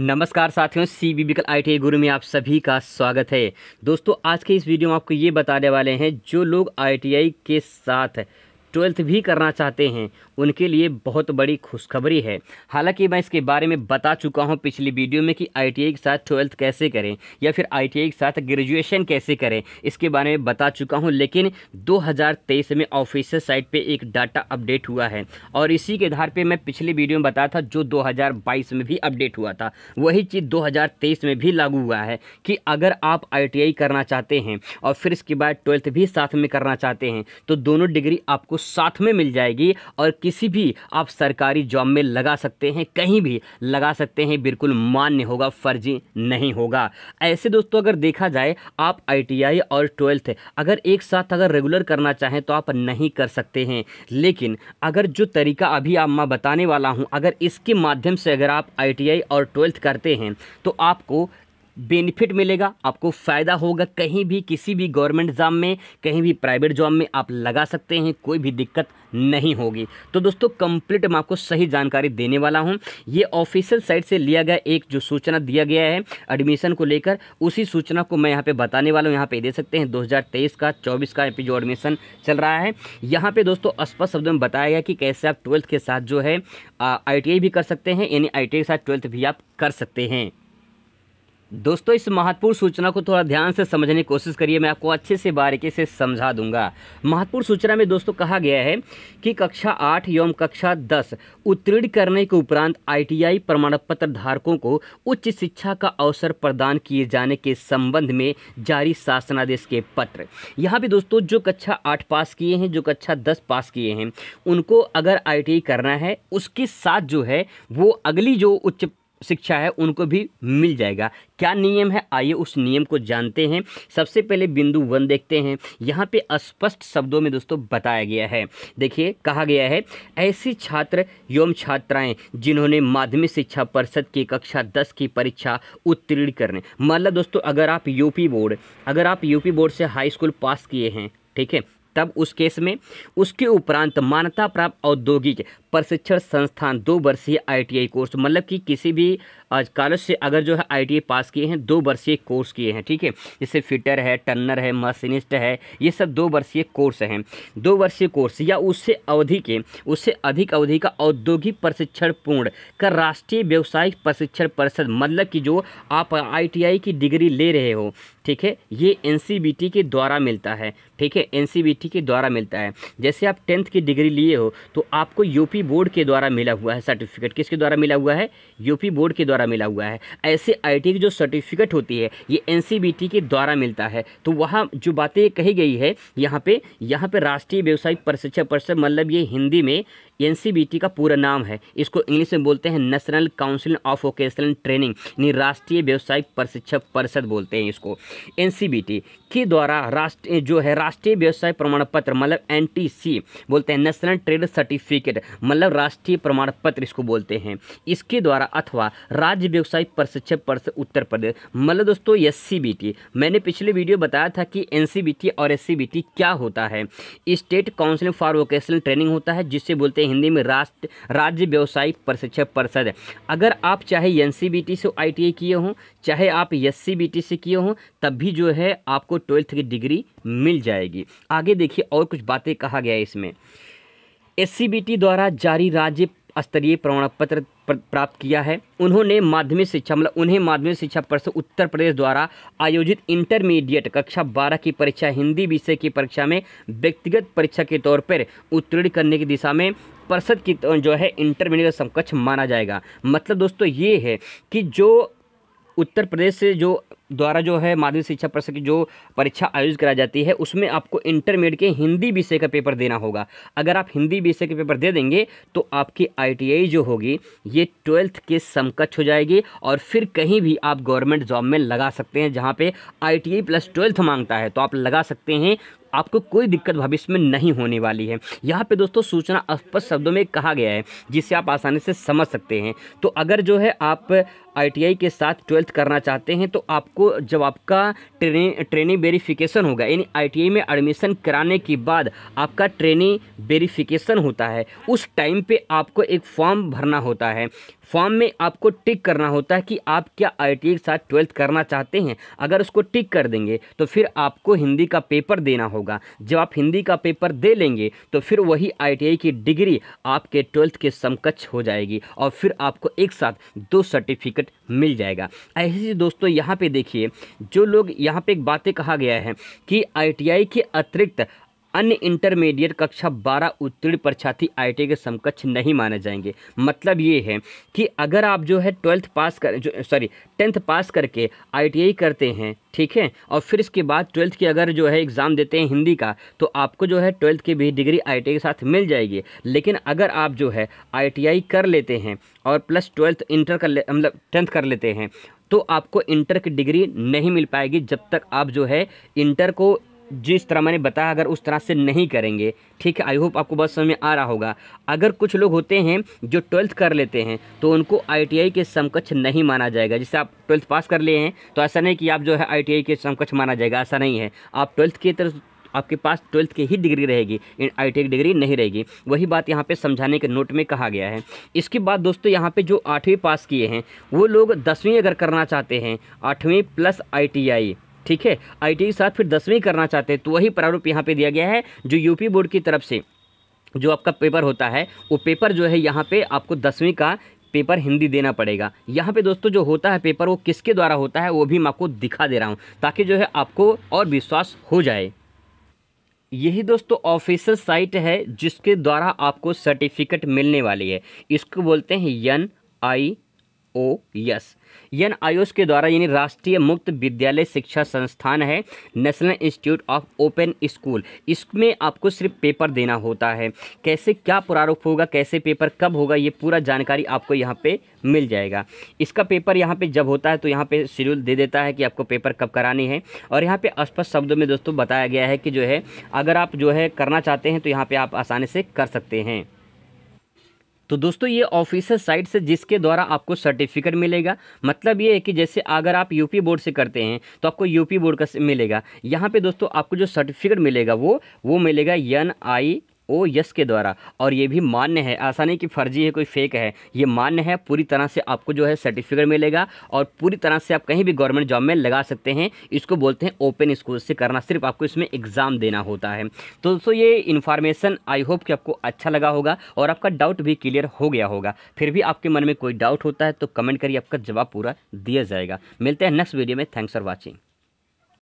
नमस्कार साथियों C B बिकल आई टी गुरु में आप सभी का स्वागत है दोस्तों आज के इस वीडियो में आपको ये बताने वाले हैं जो लोग आई के साथ ट्वेल्थ भी करना चाहते हैं उनके लिए बहुत बड़ी खुशखबरी है हालांकि मैं इसके बारे में बता चुका हूं पिछली वीडियो में कि आई के साथ ट्वेल्थ कैसे करें या फिर आई के साथ ग्रेजुएशन कैसे करें इसके बारे में बता चुका हूँ लेकिन दो में ऑफिशियल साइट पर एक डाटा अपडेट हुआ है और इसी के आधार पर मैं पिछली वीडियो में बताया था जो दो में भी अपडेट हुआ था वही चीज़ दो में भी लागू हुआ है कि अगर आप आई करना चाहते हैं और फिर इसके बाद ट्वेल्थ भी साथ में करना चाहते हैं तो दोनों डिग्री आपको साथ में मिल जाएगी और किसी भी आप सरकारी जॉब में लगा सकते हैं कहीं भी लगा सकते हैं बिल्कुल मान्य होगा फर्जी नहीं होगा ऐसे दोस्तों अगर देखा जाए आप आई और ट्वेल्थ अगर एक साथ अगर रेगुलर करना चाहें तो आप नहीं कर सकते हैं लेकिन अगर जो तरीका अभी आप मैं बताने वाला हूँ अगर इसके माध्यम से अगर आप आई और ट्वेल्थ करते हैं तो आपको बेनिफिट मिलेगा आपको फ़ायदा होगा कहीं भी किसी भी गवर्नमेंट जॉब में कहीं भी प्राइवेट जॉब में आप लगा सकते हैं कोई भी दिक्कत नहीं होगी तो दोस्तों कंप्लीट मैं आपको सही जानकारी देने वाला हूं ये ऑफिशियल साइट से लिया गया एक जो सूचना दिया गया है एडमिशन को लेकर उसी सूचना को मैं यहाँ पर बताने वाला हूँ यहाँ पर दे सकते हैं दो का चौबीस का जो एडमिशन चल रहा है यहाँ पर दोस्तों स्पष्ट शब्दों में बताया गया कि कैसे आप ट्वेल्थ के साथ जो है आई भी कर सकते हैं यानी आई के साथ ट्वेल्थ भी आप कर सकते हैं दोस्तों इस महत्वपूर्ण सूचना को थोड़ा ध्यान से समझने की कोशिश करिए मैं आपको अच्छे से बारीकी से समझा दूंगा महत्वपूर्ण सूचना में दोस्तों कहा गया है कि कक्षा आठ एवं कक्षा दस उत्तीर्ण करने के उपरांत आईटीआई प्रमाण पत्र धारकों को उच्च शिक्षा का अवसर प्रदान किए जाने के संबंध में जारी शासनादेश के पत्र यहाँ भी दोस्तों जो कक्षा आठ पास किए हैं जो कक्षा दस पास किए हैं उनको अगर आई करना है उसके साथ जो है वो अगली जो उच्च शिक्षा है उनको भी मिल जाएगा क्या नियम है आइए उस नियम को जानते हैं सबसे पहले बिंदु वन देखते हैं यहाँ पे स्पष्ट शब्दों में दोस्तों बताया गया है देखिए कहा गया है ऐसे छात्र एवं छात्राएं जिन्होंने माध्यमिक शिक्षा परिषद की कक्षा दस की परीक्षा उत्तीर्ण करने मतलब दोस्तों अगर आप यूपी बोर्ड अगर आप यूपी बोर्ड से हाई स्कूल पास किए हैं ठीक है तब उस केस में उसके उपरांत मान्यता प्राप्त औद्योगिक प्रशिक्षण संस्थान दो वर्षीय आईटीआई कोर्स मतलब कि किसी भी कॉलेज से अगर जो है आई e पास किए हैं दो वर्षीय कोर्स किए हैं ठीक है जैसे फिटर है टर्नर है मशीनिस्ट है ये सब दो वर्षीय कोर्स हैं दो वर्षीय कोर्स या उससे अवधि के उससे अधिक अवधि का औद्योगिक प्रशिक्षण पूर्ण का राष्ट्रीय व्यवसायिक प्रशिक्षण परिषद मतलब कि जो आप आईटीआई की डिग्री ले रहे हो ठीक है ये एनसीबीटी के द्वारा मिलता है ठीक है एनसीबीटी के द्वारा मिलता है जैसे आप टेंथ की डिग्री लिए हो तो आपको यूपी बोर्ड के द्वारा मिला हुआ है सर्टिफिकेट किसके द्वारा मिला हुआ है यूपी बोर्ड के द्वारा द्वारा मिला हुआ है ऐसे आई की जो सर्टिफिकेट होती है ये एन के द्वारा मिलता है तो वहाँ जो बातें कही गई है यहाँ पे यहाँ पे राष्ट्रीय व्यवसायिक प्रशिक्षण परिषद मतलब ये हिंदी में एन का पूरा नाम है इसको इंग्लिश में बोलते हैं national council of vocational training यानी राष्ट्रीय व्यवसायिक प्रशिक्षण परिषद बोलते हैं इसको एन के द्वारा राष्ट्र जो है राष्ट्रीय व्यवसाय प्रमाण पत्र मतलब एन बोलते हैं नेशनल ट्रेड सर्टिफिकेट मतलब राष्ट्रीय प्रमाण पत्र इसको बोलते हैं इसके द्वारा अथवा राज्य व्यवसायिक प्रशिक्षण परिषद उत्तर प्रदेश मतलब दोस्तों एस मैंने पिछले वीडियो बताया था कि एन और एस क्या होता है state council for vocational training होता है जिससे बोलते हैं हिंदी में राष्ट्र राज्य व्यवसायिक प्रशिक्षण परिषद अगर आप चाहे एन से आई किए हों चाहे आप एस से किए हों तब भी जो है आपको ट्वेल्थ की डिग्री मिल जाएगी आगे देखिए और कुछ बातें कहा गया है इसमें एस द्वारा जारी राज्य स्तरीय प्रमाण पत्र प्राप्त किया है उन्होंने माध्यमिक शिक्षा मतलब उन्हें माध्यमिक शिक्षा परिषद उत्तर प्रदेश द्वारा आयोजित इंटरमीडिएट कक्षा 12 की परीक्षा हिंदी विषय की परीक्षा में व्यक्तिगत परीक्षा के तौर पर उत्तीर्ण करने की दिशा में परिषद की तो जो है इंटरमीडिएट का समकक्ष माना जाएगा मतलब दोस्तों ये है कि जो उत्तर प्रदेश से जो द्वारा जो है माध्यमिक शिक्षा परिषद की जो परीक्षा आयोजित कराई जाती है उसमें आपको इंटरमीडिएट के हिंदी विषय का पेपर देना होगा अगर आप हिंदी विषय के पेपर दे देंगे तो आपकी आईटीआई जो होगी ये ट्वेल्थ के समकक्ष हो जाएगी और फिर कहीं भी आप गवर्नमेंट जॉब में लगा सकते हैं जहाँ पर आई प्लस ट्वेल्थ मांगता है तो आप लगा सकते हैं आपको कोई दिक्कत भविष्य में नहीं होने वाली है यहाँ पे दोस्तों सूचना स्पष्ट शब्दों में कहा गया है जिसे आप आसानी से समझ सकते हैं तो अगर जो है आप आईटीआई के साथ ट्वेल्थ करना चाहते हैं तो आपको आपको जब आपका ट्रेनिंग ट्रेनिंग वेरीफिकेशन होगा यानी आई में एडमिशन कराने के बाद आपका ट्रेनिंग वेरीफिकेशन होता है उस टाइम पे आपको एक फॉर्म भरना होता है फॉर्म में आपको टिक करना होता है कि आप क्या आई के साथ ट्वेल्थ करना चाहते हैं अगर उसको टिक कर देंगे तो फिर आपको हिंदी का पेपर देना होगा जब आप हिंदी का पेपर दे लेंगे तो फिर वही आई की डिग्री आपके ट्वेल्थ के समकक्ष हो जाएगी और फिर आपको एक साथ दो सर्टिफिकेट मिल जाएगा ऐसे दोस्तों यहाँ पे देखें देखिए जो लोग यहाँ पे एक बातें कहा गया है कि आईटीआई के अतिरिक्त अन्य इंटरमीडिएट कक्षा 12 उत्तीर्ण परीक्षार्थी आई के समकक्ष नहीं माने जाएंगे मतलब ये है कि अगर आप जो है ट्वेल्थ पास कर जो सॉरी टेंथ पास करके आई करते हैं ठीक है और फिर इसके बाद ट्वेल्थ की अगर जो है एग्ज़ाम देते हैं हिंदी का तो आपको जो है ट्वेल्थ की भी डिग्री आई के साथ मिल जाएगी लेकिन अगर आप जो है आई कर लेते हैं और प्लस ट्वेल्थ इंटर कर ले मतलब टेंथ कर लेते हैं तो आपको इंटर की डिग्री नहीं मिल पाएगी जब तक आप जो है इंटर को जिस तरह मैंने बताया अगर उस तरह से नहीं करेंगे ठीक है आई होप आपको बहुत समझ में आ रहा होगा अगर कुछ लोग होते हैं जो ट्वेल्थ कर लेते हैं तो उनको आईटीआई के समकक्ष नहीं माना जाएगा जैसे आप ट्वेल्थ पास कर लिए हैं तो ऐसा नहीं कि आप जो है आईटीआई के समकक्ष माना जाएगा ऐसा नहीं है आप ट्वेल्थ के तरफ आपके पास ट्वेल्थ की ही डिग्री रहेगी आई टी डिग्री नहीं रहेगी वही बात यहाँ पे समझाने के नोट में कहा गया है इसके बाद दोस्तों यहाँ पे जो आठवीं पास किए हैं वो लोग दसवीं अगर करना चाहते हैं आठवीं प्लस आई ठीक है आई e के साथ फिर दसवीं करना चाहते हैं तो वही प्रारूप यहाँ पर दिया गया है जो यूपी बोर्ड की तरफ से जो आपका पेपर होता है वो पेपर जो है यहाँ पे आपको दसवीं का पेपर हिंदी देना पड़ेगा यहाँ पे दोस्तों जो होता है पेपर वो किसके द्वारा होता है वो भी मैं आपको दिखा दे रहा हूँ ताकि जो है आपको और विश्वास हो जाए यही दोस्तों ऑफिशियल साइट है जिसके द्वारा आपको सर्टिफिकेट मिलने वाली है इसको बोलते हैं यन आई ओ यस यन आयुष के द्वारा यानी राष्ट्रीय मुक्त विद्यालय शिक्षा संस्थान है national institute of open school इसमें आपको सिर्फ पेपर देना होता है कैसे क्या प्रारूप होगा कैसे पेपर कब होगा ये पूरा जानकारी आपको यहाँ पे मिल जाएगा इसका पेपर यहाँ पे जब होता है तो यहाँ पे शेड्यूल दे देता है कि आपको पेपर कब करानी है और यहाँ पे स्पष्ट शब्दों में दोस्तों बताया गया है कि जो है अगर आप जो है करना चाहते हैं तो यहाँ पे आप आसानी से कर सकते हैं तो दोस्तों ये ऑफिसर साइट से जिसके द्वारा आपको सर्टिफिकेट मिलेगा मतलब ये है कि जैसे अगर आप यूपी बोर्ड से करते हैं तो आपको यूपी बोर्ड का मिलेगा यहाँ पे दोस्तों आपको जो सर्टिफिकेट मिलेगा वो वो मिलेगा एन आई ओ यस के द्वारा और ये भी मान्य है ऐसा नहीं कि फर्जी है कोई फेक है ये मान्य है पूरी तरह से आपको जो है सर्टिफिकेट मिलेगा और पूरी तरह से आप कहीं भी गवर्नमेंट जॉब में लगा सकते हैं इसको बोलते हैं ओपन स्कूल से करना सिर्फ आपको इसमें एग्ज़ाम देना होता है तो दोस्तों ये इन्फॉर्मेशन आई होप कि आपको अच्छा लगा होगा और आपका डाउट भी क्लियर हो गया होगा फिर भी आपके मन में कोई डाउट होता है तो कमेंट करिए आपका जवाब पूरा दिया जाएगा मिलते हैं नेक्स्ट वीडियो में थैंक्स फॉर वॉचिंग